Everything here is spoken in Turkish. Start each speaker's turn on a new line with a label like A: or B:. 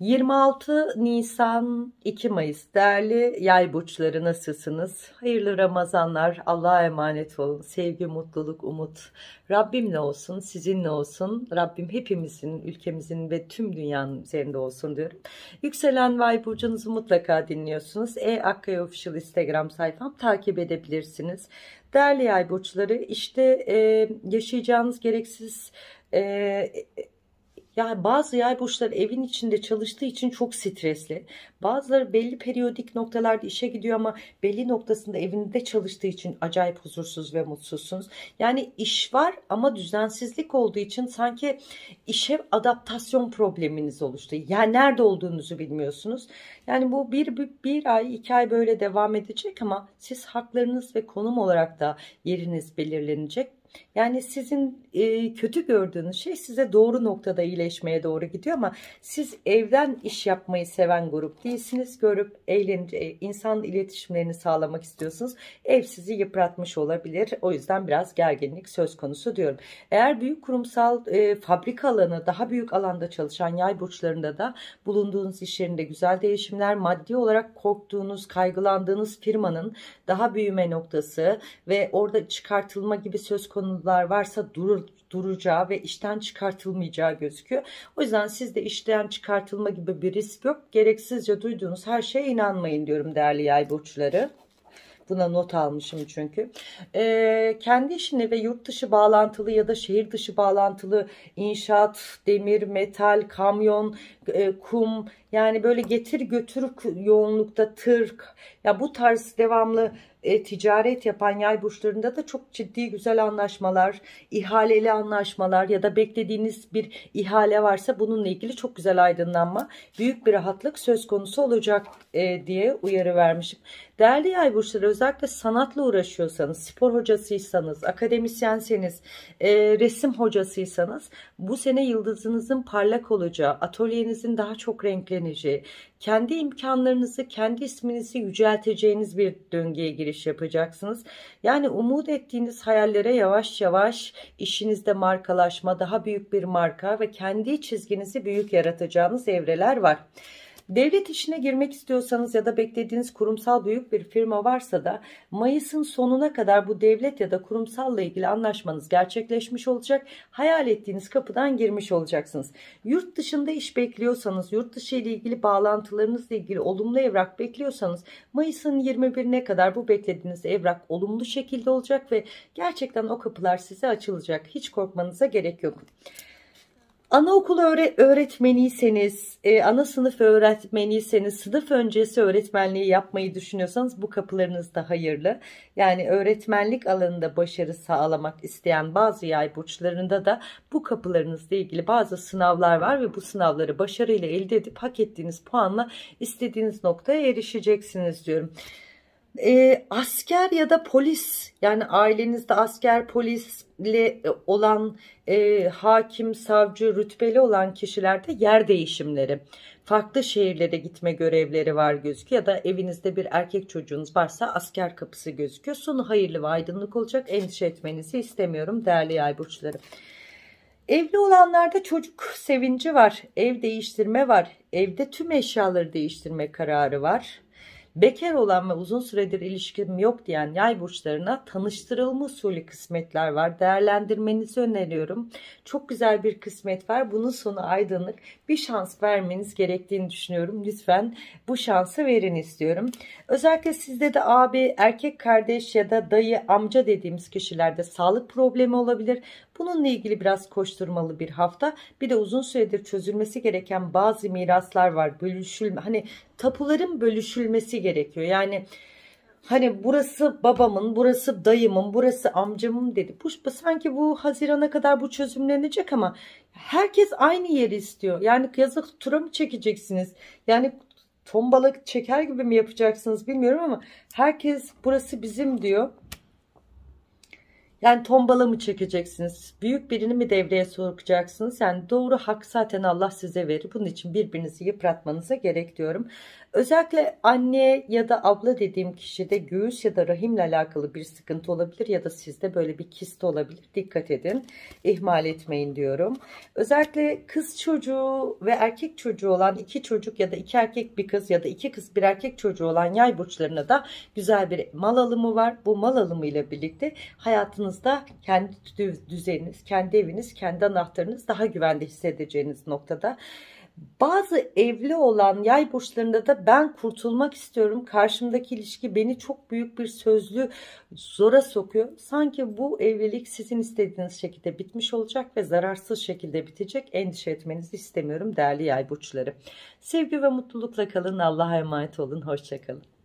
A: 26 Nisan 2 Mayıs değerli yay burçları nasılsınız? Hayırlı Ramazanlar, Allah'a emanet olun. Sevgi, mutluluk, umut Rabbimle olsun, sizinle olsun. Rabbim hepimizin, ülkemizin ve tüm dünyanın üzerinde olsun diyorum. Yükselen Vay Burcunuzu mutlaka dinliyorsunuz. E Akkaya Official Instagram sayfam takip edebilirsiniz. Değerli yay burçları işte e, yaşayacağınız gereksiz... E, yani bazı yay burçları evin içinde çalıştığı için çok stresli. Bazıları belli periyodik noktalarda işe gidiyor ama belli noktasında evinde çalıştığı için acayip huzursuz ve mutsuzsunuz. Yani iş var ama düzensizlik olduğu için sanki işe adaptasyon probleminiz oluştu. Yani nerede olduğunuzu bilmiyorsunuz. Yani bu bir, bir, bir ay iki ay böyle devam edecek ama siz haklarınız ve konum olarak da yeriniz belirlenecek. Yani sizin e, kötü gördüğünüz şey size doğru noktada iyileşmeye doğru gidiyor ama siz evden iş yapmayı seven grup değilsiniz. Görüp eğlence, e, insan iletişimlerini sağlamak istiyorsunuz. Ev sizi yıpratmış olabilir. O yüzden biraz gerginlik söz konusu diyorum. Eğer büyük kurumsal e, fabrika alanı daha büyük alanda çalışan yay burçlarında da bulunduğunuz iş yerinde güzel değişimler maddi olarak korktuğunuz kaygılandığınız firmanın daha büyüme noktası ve orada çıkartılma gibi söz konusu konular varsa durur, duracağı ve işten çıkartılmayacağı gözüküyor. O yüzden sizde işten çıkartılma gibi bir risk yok. Gereksizce duyduğunuz her şeye inanmayın diyorum değerli yay burçları. Buna not almışım çünkü. Ee, kendi işine ve yurt dışı bağlantılı ya da şehir dışı bağlantılı inşaat, demir, metal, kamyon, e, kum yani böyle getir götür yoğunlukta tır ya bu tarz devamlı e, ticaret yapan yay burçlarında da çok ciddi güzel anlaşmalar, ihaleli anlaşmalar ya da beklediğiniz bir ihale varsa bununla ilgili çok güzel aydınlanma, büyük bir rahatlık söz konusu olacak e, diye uyarı vermişim. Değerli yay burçları özellikle sanatla uğraşıyorsanız, spor hocasıysanız, akademisyenseniz, e, resim hocasıysanız bu sene yıldızınızın parlak olacağı, atölyenizin daha çok renkleneceği, kendi imkanlarınızı, kendi isminizi yücelteceğiniz bir döngüye giriyorsunuz giriş yapacaksınız. Yani umut ettiğiniz hayallere yavaş yavaş işinizde markalaşma, daha büyük bir marka ve kendi çizginizi büyük yaratacağınız evreler var. Devlet işine girmek istiyorsanız ya da beklediğiniz kurumsal büyük bir firma varsa da Mayıs'ın sonuna kadar bu devlet ya da kurumsalla ilgili anlaşmanız gerçekleşmiş olacak. Hayal ettiğiniz kapıdan girmiş olacaksınız. Yurt dışında iş bekliyorsanız, yurt dışı ile ilgili bağlantılarınızla ilgili olumlu evrak bekliyorsanız Mayıs'ın 21'ine kadar bu beklediğiniz evrak olumlu şekilde olacak ve gerçekten o kapılar size açılacak. Hiç korkmanıza gerek yok. Anaokulu öğretmeniyseniz, e, ana sınıf öğretmeniyseniz, sınıf öncesi öğretmenliği yapmayı düşünüyorsanız bu kapılarınız da hayırlı. Yani öğretmenlik alanında başarı sağlamak isteyen bazı yay burçlarında da bu kapılarınızla ilgili bazı sınavlar var ve bu sınavları başarıyla elde edip hak ettiğiniz puanla istediğiniz noktaya erişeceksiniz diyorum e, asker ya da polis yani ailenizde asker polisle e, olan e, hakim savcı rütbeli olan kişilerde yer değişimleri farklı şehirlere gitme görevleri var gözüküyor ya da evinizde bir erkek çocuğunuz varsa asker kapısı gözüküyor sonu hayırlı ve aydınlık olacak endişe etmenizi istemiyorum değerli yay burçları. Evli olanlarda çocuk sevinci var, ev değiştirme var, evde tüm eşyaları değiştirme kararı var Bekar olan ve uzun süredir ilişkim yok diyen yay burçlarına tanıştırılma usulü kısmetler var. Değerlendirmenizi öneriyorum. Çok güzel bir kısmet var. Bunun sonu aydınlık. Bir şans vermeniz gerektiğini düşünüyorum. Lütfen bu şansı verin istiyorum. Özellikle sizde de abi, erkek kardeş ya da dayı, amca dediğimiz kişilerde sağlık problemi olabilir. Bununla ilgili biraz koşturmalı bir hafta. Bir de uzun süredir çözülmesi gereken bazı miraslar var. Bölüşülme hani tapuların bölüşülmesi gerekiyor. Yani hani burası babamın, burası dayımın, burası amcamın dedi. Bu, sanki bu Haziran'a kadar bu çözümlenecek ama herkes aynı yeri istiyor. Yani yazık tura mı çekeceksiniz? Yani ton balık çeker gibi mi yapacaksınız bilmiyorum ama herkes burası bizim diyor. Yani tombala mı çekeceksiniz? Büyük birini mi devreye sokacaksınız? Yani doğru hak zaten Allah size verir. Bunun için birbirinizi yıpratmanıza gerek diyorum. Özellikle anne ya da abla dediğim kişide göğüs ya da rahimle alakalı bir sıkıntı olabilir ya da sizde böyle bir kist olabilir. Dikkat edin. ihmal etmeyin diyorum. Özellikle kız çocuğu ve erkek çocuğu olan iki çocuk ya da iki erkek bir kız ya da iki kız bir erkek çocuğu olan yay burçlarına da güzel bir mal alımı var. Bu mal alımı ile birlikte hayatınız baktığınızda kendi düzeniniz, kendi eviniz, kendi anahtarınız daha güvende hissedeceğiniz noktada. Bazı evli olan yay burçlarında da ben kurtulmak istiyorum. Karşımdaki ilişki beni çok büyük bir sözlü zora sokuyor. Sanki bu evlilik sizin istediğiniz şekilde bitmiş olacak ve zararsız şekilde bitecek. Endişe etmenizi istemiyorum değerli yay burçları. Sevgi ve mutlulukla kalın. Allah'a emanet olun. Hoşçakalın.